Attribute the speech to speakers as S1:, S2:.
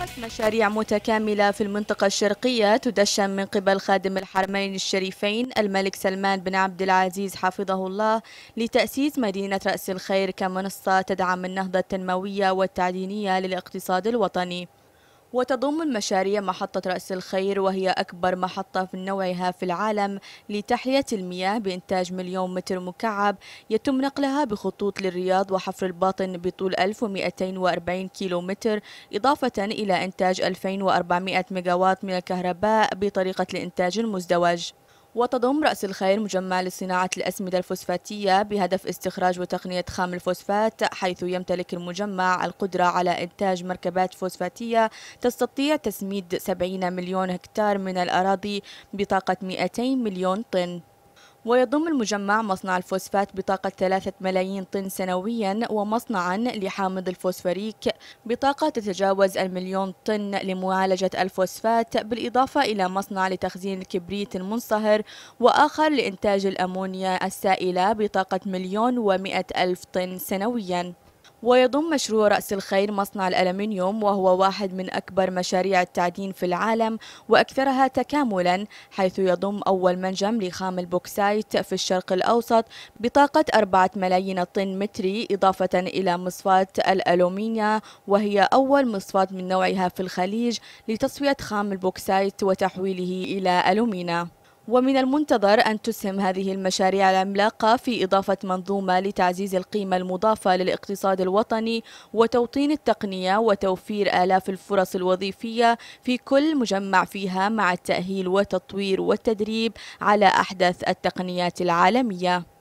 S1: خمس مشاريع متكاملة في المنطقة الشرقية تدشن من قبل خادم الحرمين الشريفين الملك سلمان بن عبد العزيز حفظه الله لتأسيس مدينة رأس الخير كمنصة تدعم النهضة التنموية والتعدينية للاقتصاد الوطني وتضم المشاريع محطة رأس الخير وهي أكبر محطة من نوعها في العالم لتحلية المياه بإنتاج مليون متر مكعب يتم نقلها بخطوط للرياض وحفر الباطن بطول 1240 كيلومتر إضافة إلى إنتاج 2400 ميجاوات من الكهرباء بطريقة الإنتاج المزدوج وتضم رأس الخير مجمع لصناعة الأسمدة الفوسفاتية بهدف استخراج وتقنية خام الفوسفات حيث يمتلك المجمع القدرة على إنتاج مركبات فوسفاتية تستطيع تسميد 70 مليون هكتار من الأراضي بطاقة 200 مليون طن ويضم المجمع مصنع الفوسفات بطاقة 3 ملايين طن سنويا ومصنعا لحامض الفوسفوريك بطاقة تتجاوز المليون طن لمعالجة الفوسفات بالإضافة إلى مصنع لتخزين الكبريت المنصهر وآخر لإنتاج الأمونيا السائلة بطاقة مليون ومئة ألف طن سنويا ويضم مشروع رأس الخير مصنع الألمنيوم وهو واحد من أكبر مشاريع التعدين في العالم وأكثرها تكاملا حيث يضم أول منجم لخام البوكسايت في الشرق الأوسط بطاقة أربعة ملايين طن متري إضافة إلى مصفاة الألومينيا وهي أول مصفاة من نوعها في الخليج لتصفية خام البوكسايت وتحويله إلى ألومينا ومن المنتظر أن تسهم هذه المشاريع العملاقة في إضافة منظومة لتعزيز القيمة المضافة للاقتصاد الوطني وتوطين التقنية وتوفير آلاف الفرص الوظيفية في كل مجمع فيها مع التأهيل والتطوير والتدريب على أحدث التقنيات العالمية